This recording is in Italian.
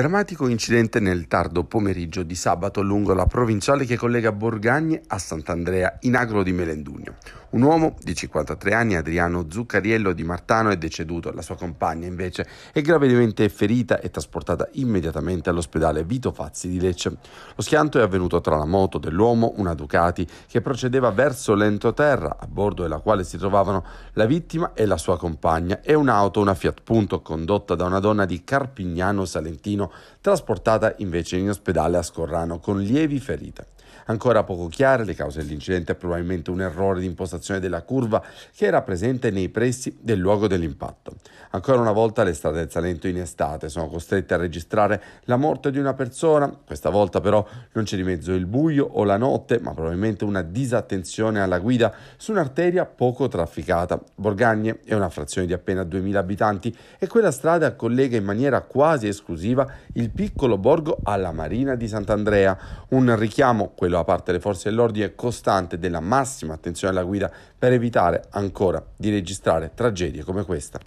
Drammatico incidente nel tardo pomeriggio di sabato lungo la provinciale che collega Borgagne a Sant'Andrea in agro di Melendugno. Un uomo di 53 anni, Adriano Zuccariello di Martano, è deceduto. La sua compagna, invece, è gravemente ferita e trasportata immediatamente all'ospedale Vito Fazzi di Lecce. Lo schianto è avvenuto tra la moto dell'uomo, una Ducati, che procedeva verso l'entroterra, a bordo della quale si trovavano la vittima e la sua compagna, e un'auto, una Fiat Punto, condotta da una donna di Carpignano Salentino, trasportata invece in ospedale a Scorrano con lievi ferite. Ancora poco chiare le cause dell'incidente probabilmente un errore di impostazione della curva che era presente nei pressi del luogo dell'impatto. Ancora una volta le strade del Salento in estate sono costrette a registrare la morte di una persona, questa volta però non c'è di mezzo il buio o la notte, ma probabilmente una disattenzione alla guida su un'arteria poco trafficata. Borgagne è una frazione di appena 2000 abitanti e quella strada collega in maniera quasi esclusiva il piccolo borgo alla Marina di Sant'Andrea, un richiamo, quello a parte le forze dell'ordine, costante della massima attenzione alla guida per evitare ancora di registrare tragedie come questa.